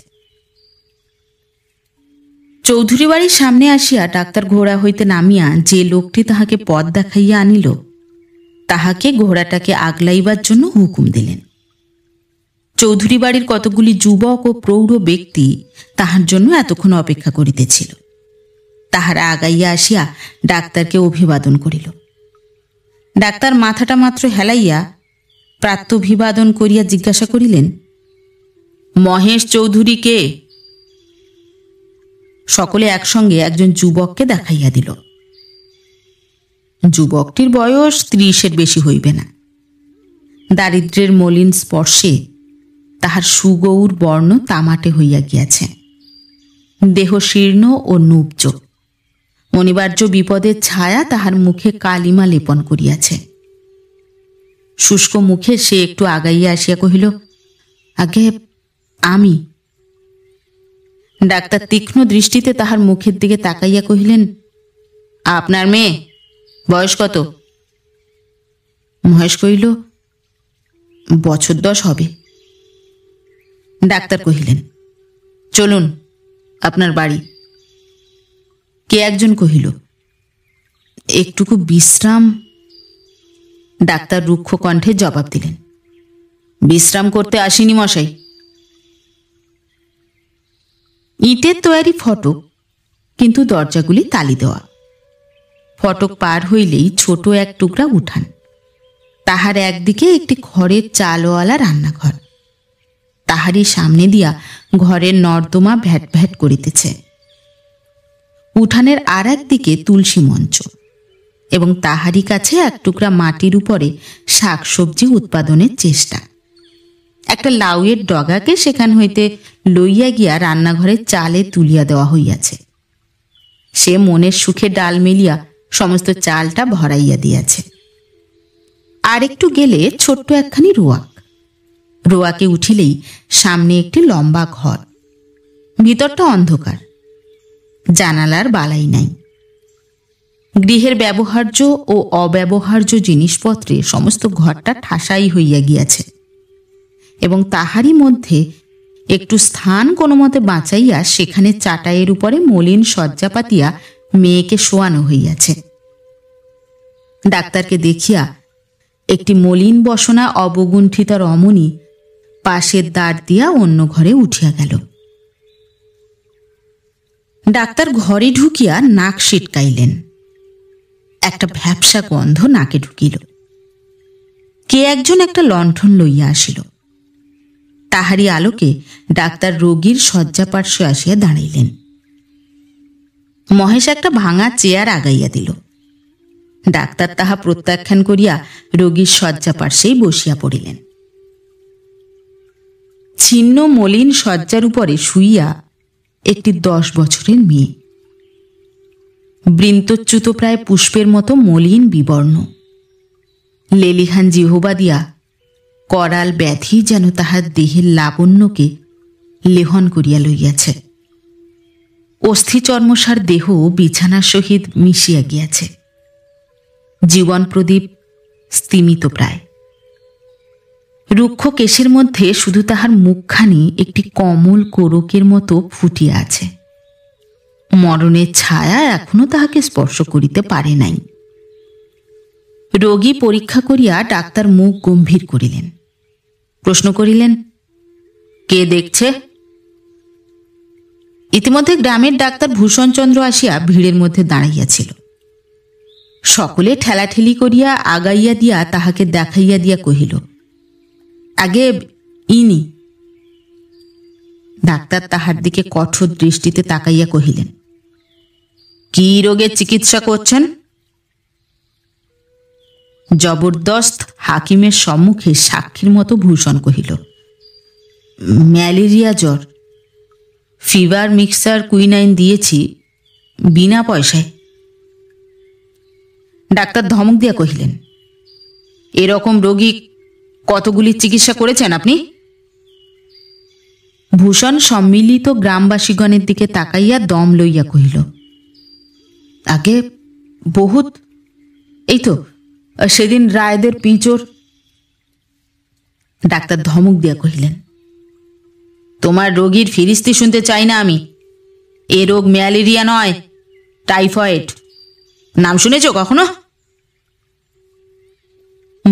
চৌধুরী বাড়ির সামনে আসিয়া ডাক্তার ঘোড়া হইতে নামিয়া যে লোকটি তাহাকে পথ দেখাইয়া আনিল তাহাকে ঘোড়াটাকে আগলাইবার জন্য হুকুম দিলেন চৌধুরী বাড়ির কতগুলি যুবক ও প্রৌঢ় ব্যক্তি তাহার জন্য এতক্ষণ অপেক্ষা করিতেছিল তাহারা আগাইয়া আসিয়া ডাক্তারকে অভিবাদন করিল ডাক্তার মাথাটা মাত্র হেলাইয়া প্রাত্যভিবাদন করিয়া জিজ্ঞাসা করিলেন মহেশ চৌধুরী কে সকলে একসঙ্গে একজন যুবককে দেখাইয়া দিল যুবকটির বয়স ত্রিশের বেশি হইবে না দারিদ্রের মলিন স্পর্শে তাহার সুগৌর বর্ণ তামাটে হইয়া গিয়াছে দেহ শীর্ণ ও নূপজ অনিবার্য বিপদের ছায়া তাহার মুখে কালিমা লেপন করিয়াছে শুষ্ক মুখে সে একটু আগাইয়া আসিয়া কহিল আগে আমি ডাক্তার তীক্ষ্ণ দৃষ্টিতে তাহার মুখের দিকে তাকাইয়া কহিলেন আপনার মেয়ে বয়স কত মহেশ কহিল বছর দশ হবে ডাক্তার কহিলেন চলুন আপনার বাড়ি কে একজন কহিল একটুকু বিশ্রাম ডাক্তার রুক্ষ কণ্ঠে জবাব দিলেন বিশ্রাম করতে আসিনি মশাই ইটের তৈরি ফটক কিন্তু দরজাগুলি তালি দেওয়া ফটক পার হইলেই ছোট এক টুকরা উঠান তাহার একদিকে একটি খড়ের চালওয়ালা রান্নাঘর তাহারই সামনে দিয়া ঘরের নর্দমা ভ্যাট ভ্যাট করিতেছে উঠানের আর একদিকে তুলসী মঞ্চ এবং তাহারই কাছে এক টুকরা মাটির উপরে শাকসবজি উৎপাদনের চেষ্টা একটা লাউয়ের ডগাকে সেখান হইতে লইয়া গিয়া রান্নাঘরে চালে তুলিয়া দেওয়া হইয়াছে সে মনের সুখে ডাল মেলিয়া সমস্ত চালটা ভরাইয়া দিয়াছে আর একটু গেলে ছোট্ট একখানি রুয়া রোয়াকে উঠিলেই সামনে একটি লম্বা ঘর ভিতরটা অন্ধকার জানালার বালাই নাই গৃহের ব্যবহার্য ও অব্যবহার্য জিনিসপত্রে সমস্ত ঘরটা ঠাসাই হইয়া গিয়াছে এবং তাহারই মধ্যে একটু স্থান কোনো মতে বাঁচাইয়া সেখানে চাটাইয়ের উপরে মলিন শয্যা পাতিয়া মেয়েকে শোয়ানো হইয়াছে ডাক্তারকে দেখিয়া একটি মলিন বসনা অবগুণ্ঠিতা রমণী পাশের দ্বার দিয়া অন্য ঘরে উঠিয়া গেল ডাক্তার ঘরে ঢুকিয়া নাক সিটকাইলেন একটা ভ্যাবসা গন্ধ নাকে ঢুকিল কে একজন একটা লণ্ঠন লইয়া আসিল তাহারি আলোকে ডাক্তার রোগীর শয্যা পার্শ্বে আসিয়া দাঁড়াইলেন মহেশ একটা ভাঙা চেয়ার আগাইয়া দিল ডাক্তার তাহা প্রত্যাখ্যান করিয়া রোগীর শয্যা পার্শ্বেই বসিয়া পড়িলেন ছিন্ন মলিন শয্যার উপরে শুইয়া একটি দশ বছরের মেয়ে বৃন্তচ্যুত প্রায় পুষ্পের মতো মলিন বিবর্ণ লেলিহান জিহবা দিয়া করাল ব্যাধি যেন তাহার দেহের লাবণ্যকে লেহন করিয়া লইয়াছে অস্থিচর্মসার দেহ বিছানার সহিত মিশিয়া গিয়াছে জীবন প্রদীপ স্তিমিত প্রায় রুক্ষ কেশের মধ্যে শুধু তাহার মুখখানি একটি কমল কোরকের মতো ফুটিয়া আছে মরণের ছায়া এখনো তাহাকে স্পর্শ করিতে পারে নাই রোগী পরীক্ষা করিয়া ডাক্তার মুখ গম্ভীর করিলেন প্রশ্ন করিলেন কে দেখছে ইতিমধ্যে গ্রামের ডাক্তার ভূষণচন্দ্র আসিয়া ভিড়ের মধ্যে দাঁড়াইয়াছিল সকলে ঠেলাঠেলি করিয়া আগাইয়া দিয়া তাহাকে দেখাইয়া দিয়া কহিল আগে ইনি ডাক্তার তাহার দিকে কঠোর দৃষ্টিতে তাকাইয়া কহিলেন কি রোগের চিকিৎসা করছেন জবরদস্ত হাকিমের সম্মুখে সাক্ষীর মতো ভূষণ কহিল ম্যালেরিয়া জ্বর ফিভার মিক্সার কুইনাইন দিয়েছি বিনা পয়সায় ডাক্তার ধমক দিয়া কহিলেন এরকম রোগী কতগুলি চিকিৎসা করেছেন আপনি ভূষণ সম্মিলিত গ্রামবাসীগণের দিকে তাকাইয়া দম লইয়া কহিল আগে বহুত এই তো সেদিন রায়দের পিঁচর ডাক্তার ধমক দিয়া কহিলেন তোমার রোগীর ফিরিস্তি শুনতে চাই না আমি এ রোগ ম্যালেরিয়া নয় টাইফয়েড নাম শুনেছ কখনো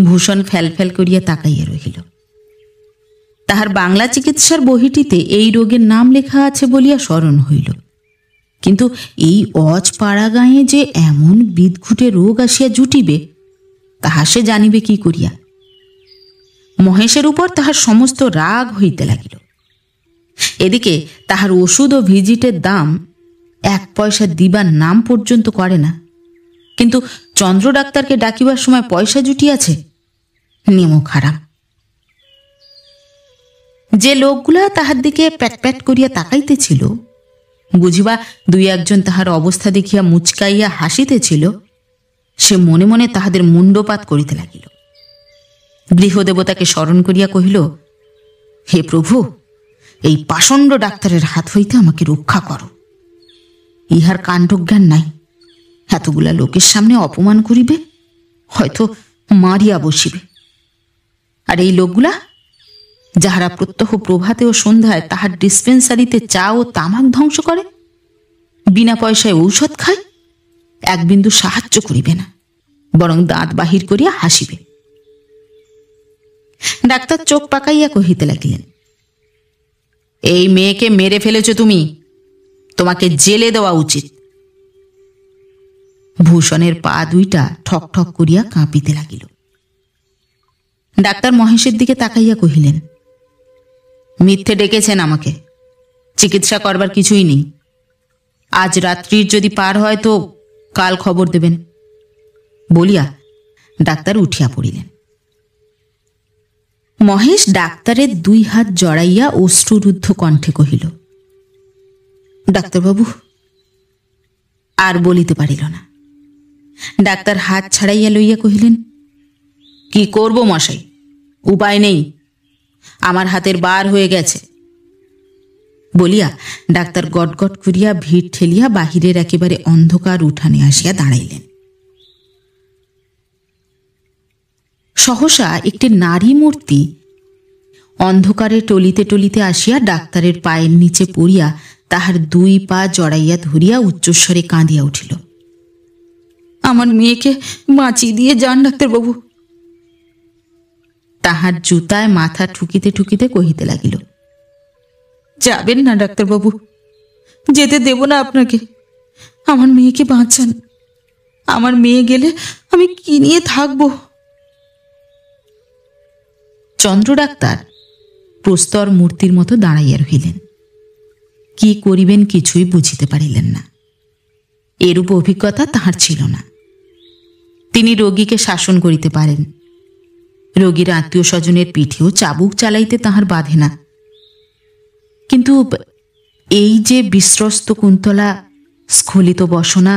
ভূষণ ফ্যালফ্যাল করিয়া তাকাইয়া রহিল তাহার বাংলা চিকিৎসার বহিটিতে এই রোগের নাম লেখা আছে বলিয়া স্মরণ হইল কিন্তু এই অজ পাড়া গাঁয়ে যে এমন বিদঘুটে রোগ আসিয়া জুটিবে তাহা সে জানিবে কি করিয়া মহেশের উপর তাহার সমস্ত রাগ হইতে লাগিল এদিকে তাহার ওষুধ ও ভিজিটের দাম এক পয়সা দিবার নাম পর্যন্ত করে না কিন্তু চন্দ্র ডাক্তারকে ডাকিবার সময় পয়সা জুটিয়াছে খারাপ যে লোকগুলা তাহার দিকে প্যাট করিয়া তাকাইতেছিল বুঝিবা দুই একজন তাহার অবস্থা দেখিয়া মুচকাইয়া হাসিতেছিল সে মনে মনে তাহাদের মুণ্ডপাত করিতে লাগিল গৃহদেবতাকে স্মরণ করিয়া কহিল হে প্রভু এই পাষণ্ড ডাক্তারের হাত হইতে আমাকে রক্ষা করো ইহার কাণ্ডজ্ঞান নাই এতগুলা লোকের সামনে অপমান করিবে হয়তো মারিয়া বসিবে আর এই লোকগুলা যাহারা প্রত্যহ প্রভাতে ও সন্ধ্যায় তাহার ডিসপেন্সারিতে চা ও তামাক ধ্বংস করে বিনা পয়সায় ঔষধ খায় এক বিন্দু সাহায্য করিবে না বরং দাঁত বাহির করিয়া হাসিবে ডাক্তার চোখ পাকাইয়া কহিতে লাগিলেন এই মেয়েকে মেরে ফেলেছ তুমি তোমাকে জেলে দেওয়া উচিত ভূষণের পা দুইটা ঠক ঠক করিয়া কাঁপিতে লাগিল ডাক্তার মহেশের দিকে তাকাইয়া কহিলেন মিথ্যে ডেকেছেন আমাকে চিকিৎসা করবার কিছুই নেই আজ রাত্রির যদি পার হয় তো কাল খবর দেবেন বলিয়া ডাক্তার উঠিয়া পড়িলেন মহেশ ডাক্তারের দুই হাত জড়াইয়া অশ্রুরুদ্ধ কণ্ঠে কহিল ডাক্তারবাবু আর বলিতে পারিল না ডাক্তার হাত ছাড়াইয়া লইয়া কহিলেন কি করব মশাই উপায় নেই আমার হাতের বার হয়ে গেছে বলিয়া ডাক্তার গটগট করিয়া ভিড় ঠেলিয়া বাহিরের একেবারে অন্ধকার উঠানে আসিয়া দাঁড়াইলেন সহসা একটি নারী মূর্তি অন্ধকারে টলিতে টলিতে আসিয়া ডাক্তারের পায়ের নিচে পড়িয়া তাহার দুই পা জড়াইয়া ধরিয়া উচ্চস্বরে কাঁদিয়া উঠিল আমার মেয়েকে বাঁচিয়ে দিয়ে যান ডাক্তারবাবু তাহার জুতায় মাথা ঠুকিতে ঠুকিতে কহিতে লাগিল যাবেন না ডাক্তারবাবু যেতে দেব না আপনাকে আমার মেয়েকে বাঁচান আমার মেয়ে গেলে আমি কি নিয়ে থাকব চন্দ্র ডাক্তার প্রস্তর মূর্তির মতো দাঁড়াইয়া রহিলেন কি করিবেন কিছুই বুঝিতে পারিলেন না এরূপ অভিজ্ঞতা তাহার ছিল না তিনি রোগীকে শাসন করিতে পারেন রোগীর আত্মীয় স্বজনের পিঠেও চাবুক চালাইতে তাহার বাধে না কিন্তু এই যে বিশ্রস্ত কুন্তলা স্খলিত বসনা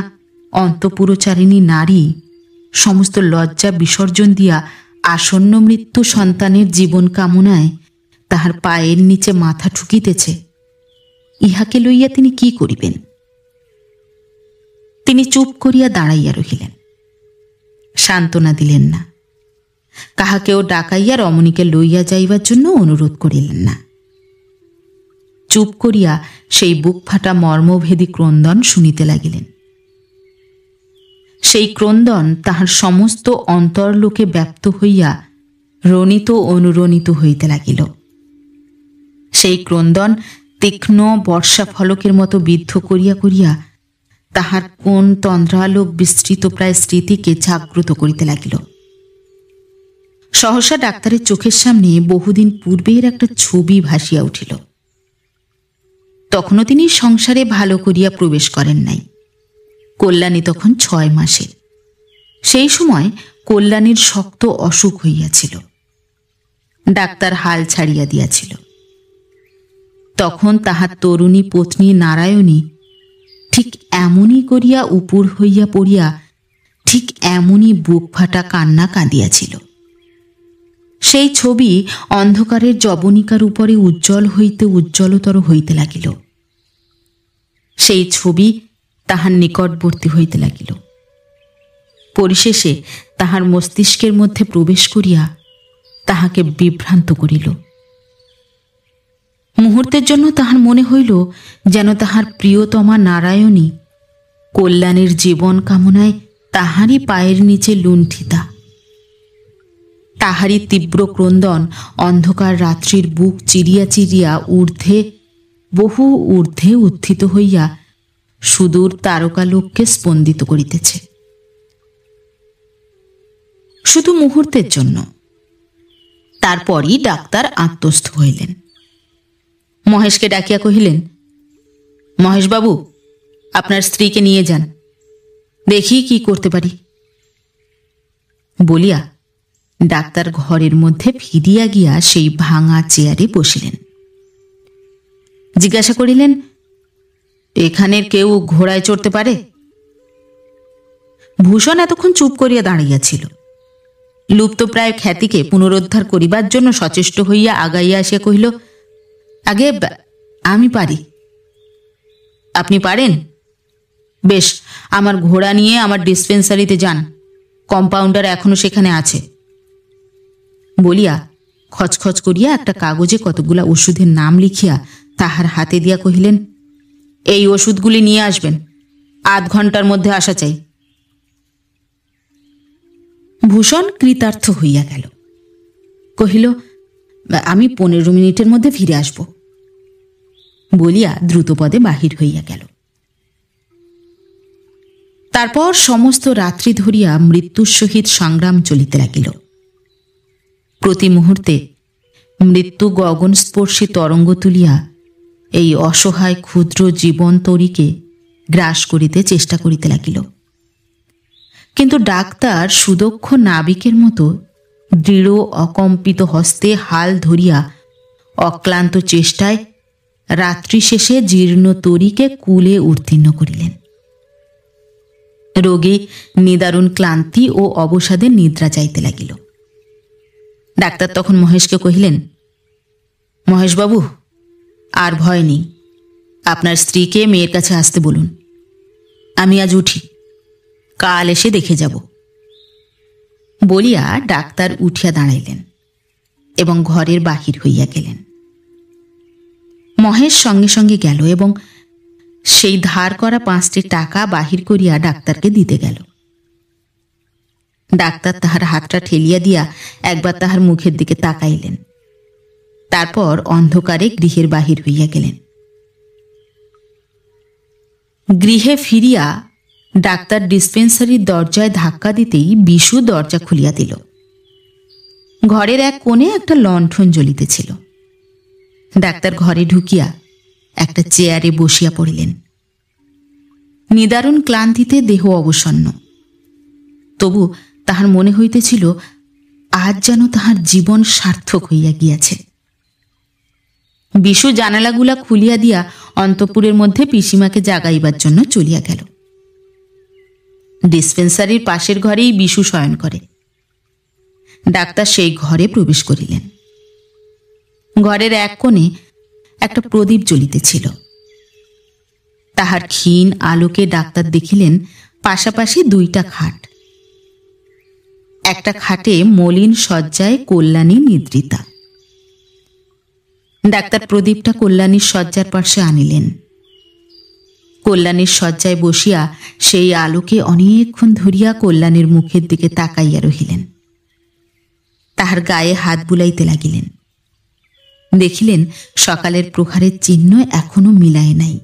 অন্তপুরচারিণী নারী সমস্ত লজ্জা বিসর্জন দিয়া আসন্ন মৃত্যু সন্তানের জীবন কামনায় তাহার পায়ের নিচে মাথা ঠুকিতেছে ইহাকে লইয়া তিনি কি করিবেন তিনি চুপ করিয়া দাঁড়াইয়া রহিলেন সান্ত্বনা দিলেন না কাহাকেও ডাকাইয়া রমণীকে লইয়া যাইবার জন্য অনুরোধ করিলেন না চুপ করিয়া সেই বুক ফাটা মর্মভেদী ক্রন্দন শুনিতে লাগিলেন সেই ক্রন্দন তাহার সমস্ত অন্তরলোকে ব্যপ্ত হইয়া রণিত অনুরণিত হইতে লাগিল সেই ক্রন্দন তীক্ষ্ণ বর্ষা ফলকের মতো বিদ্ধ করিয়া করিয়া তাহার কোন তন্দ্রালোক বিস্তৃত প্রায় স্মৃতিকে জাগ্রত করিতে লাগিল সহসা ডাক্তারের চোখের সামনে বহুদিন পূর্বের একটা ছবি ভাসিয়া উঠিল তখনও তিনি সংসারে ভালো করিয়া প্রবেশ করেন নাই কল্যাণী তখন ছয় মাসের সেই সময় কল্যাণীর শক্ত অসুখ হইয়াছিল ডাক্তার হাল ছাড়িয়া দিয়াছিল তখন তাহার তরুণী পত্নী নারায়ণী ঠিক এমনই করিয়া উপুর হইয়া পড়িয়া ঠিক এমনই বুক ফাটা কান্না কাঁদিয়াছিল সেই ছবি অন্ধকারের জবনিকার উপরে উজ্জ্বল হইতে উজ্জ্বলতর হইতে লাগিল সেই ছবি তাহার নিকটবর্তী হইতে লাগিল পরিশেষে তাহার মস্তিষ্কের মধ্যে প্রবেশ করিয়া তাহাকে বিভ্রান্ত করিল মুহূর্তের জন্য তাহার মনে হইল যেন তাহার প্রিয়তমা নারায়ণী কল্যাণের জীবন কামনায় তাহারই পায়ের নিচে লুণ্ঠিতা তাহারই তীব্র ক্রন্দন অন্ধকার রাত্রির বুক চিরিয়া চিরিয়া ঊর্ধ্বে বহু ঊর্ধ্বে উত্থিত হইয়া সুদূর তারকালোককে স্পন্দিত করিতেছে শুধু মুহূর্তের জন্য তারপরই ডাক্তার আত্মস্থ হইলেন মহেশকে ডাকিয়া কহিলেন মহেশবাবু আপনার স্ত্রীকে নিয়ে যান দেখি কি করতে পারি বলিয়া ডাক্তার ঘরের মধ্যে ফিরিয়া গিয়া সেই ভাঙা চেয়ারে বসিলেন জিজ্ঞাসা করিলেন এখানের কেউ ঘোড়ায় চড়তে পারে ভূষণ এতক্ষণ চুপ করিয়া দাঁড়াইয়াছিল লুপ্তপ্রায় খ্যাতিকে পুনরুদ্ধার করিবার জন্য সচেষ্ট হইয়া আগাইয়া আসিয়া কহিল আগে আমি পারি আপনি পারেন বেশ আমার ঘোড়া নিয়ে আমার ডিসপেন্সারিতে যান কম্পাউন্ডার এখনও সেখানে আছে বলিয়া খচখচ করিয়া একটা কাগজে কতগুলা ওষুধের নাম লিখিয়া তাহার হাতে দিয়া কহিলেন এই ওষুধগুলি নিয়ে আসবেন আধ ঘন্টার মধ্যে আসা চাই ভূষণ কৃতার্থ হইয়া গেল কহিল আমি পনেরো মিনিটের মধ্যে ফিরে আসব বলিয়া দ্রুতপদে বাহির হইয়া গেল তারপর সমস্ত রাত্রি ধরিয়া মৃত্যুর সহিত সংগ্রাম চলিতে লাগিল প্রতি মুহূর্তে মৃত্যু গগনস্পর্শী তরঙ্গ তুলিয়া এই অসহায় ক্ষুদ্র জীবন তরীকে গ্রাস করিতে চেষ্টা করিতে লাগিল কিন্তু ডাক্তার সুদক্ষ নাবিকের মতো দৃঢ় অকম্পিত হস্তে হাল ধরিয়া অক্লান্ত চেষ্টায় রাত্রি শেষে জীর্ণ তরীকে কুলে উত্তীর্ণ করিলেন রোগে নিদারুণ ক্লান্তি ও অবসাদে নিদ্রা যাইতে লাগিল ডাক্তার তখন মহেশকে কহিলেন মহেশবাবু আর ভয় নেই আপনার স্ত্রীকে মেয়ের কাছে আসতে বলুন আমি আজ উঠি কাল এসে দেখে যাব বলিয়া ডাক্তার উঠিয়া দাঁড়াইলেন এবং ঘরের বাহির হইয়া গেলেন মহেশ সঙ্গে সঙ্গে গেল এবং সেই ধার করা পাঁচটি টাকা বাহির করিয়া ডাক্তারকে দিতে গেল ডাক্তার তাহার হাতটা ঠেলিয়া দিয়া একবার তাহার মুখের দিকে তাকাইলেন তারপর অন্ধকারে গৃহের বাহির হইয়া গেলেন গৃহে ফিরিয়া ডাক্তার ডিসপেন্সারির দরজায় ধাক্কা দিতেই বিশু দরজা খুলিয়া দিল ঘরের এক কোণে একটা লণ্ঠন জ্বলিতেছিল ডাক্তার ঘরে ঢুকিয়া একটা চেয়ারে বসিয়া পড়িলেন নিদারুণ ক্লান্তিতে দেহ অবসন্ন তবু তাহার মনে হইতেছিল আজ যেন তাহার জীবন সার্থক হইয়া গিয়াছে বিশু জানালাগুলা খুলিয়া দিয়া অন্তপুরের মধ্যে পিসিমাকে জাগাইবার জন্য চলিয়া গেল ডিসপেন্সারির পাশের ঘরেই বিশু শয়ন করে ডাক্তার সেই ঘরে প্রবেশ করিলেন ঘরের এক কোণে একটা প্রদীপ জ্বলিতেছিল তাহার ক্ষীণ আলোকে ডাক্তার দেখিলেন পাশাপাশি দুইটা খাট একটা খাটে মলিন শয্যায় কল্যাণী নিদ্রিতা ডাক্তার প্রদীপটা কল্যাণীর শয্যার পাশে আনিলেন কল্যাণীর শয্যায় বসিয়া সেই আলোকে অনেকক্ষণ ধরিয়া কল্যাণীর মুখের দিকে তাকাইয়া রহিলেন তাহার গায়ে হাত বুলাইতে লাগিলেন দেখিলেন সকালের প্রহারের চিহ্ন এখনো মিলায় নাই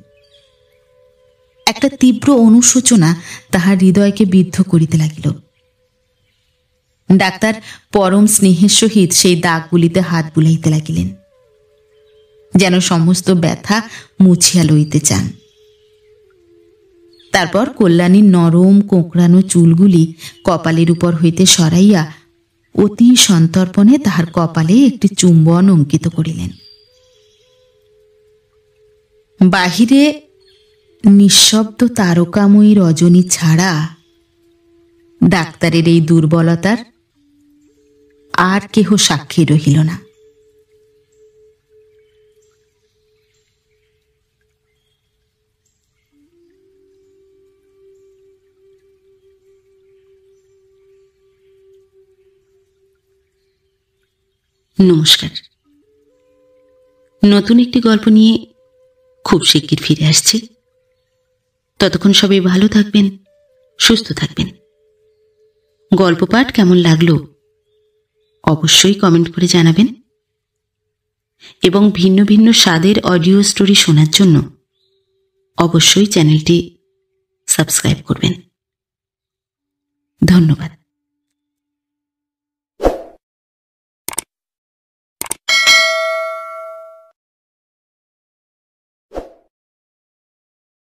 একটা তীব্র অনুশোচনা তাহার হৃদয়কে বিদ্ধ করিতে লাগিল ডাক্তার পরম স্নেহের সহিত সেই দাগগুলিতে হাত বুলাইতে লাগিলেন যেন সমস্ত ব্যথা মুছিয়া লইতে চান তারপর কল্যাণীর নরম কোঁকড়ানো চুলগুলি কপালের উপর হইতে সরাইয়া অতি সন্তর্পণে তাহার কপালে একটি চুম্বন অঙ্কিত করিলেন বাহিরে নিঃশব্দ তারকাময়ী রজনী ছাড়া ডাক্তারের এই দুর্বলতার আর কেহ সাক্ষী রহিল না নমস্কার নতুন একটি গল্প নিয়ে খুব শিগগির ফিরে আসছি ততক্ষণ সবাই ভালো থাকবেন সুস্থ থাকবেন গল্প পাঠ কেমন লাগলো অবশ্যই কমেন্ট করে জানাবেন এবং ভিন্ন ভিন্ন স্বাদের অডিও স্টোরি শোনার জন্য অবশ্যই চ্যানেলটি সাবস্ক্রাইব করবেন ধন্যবাদ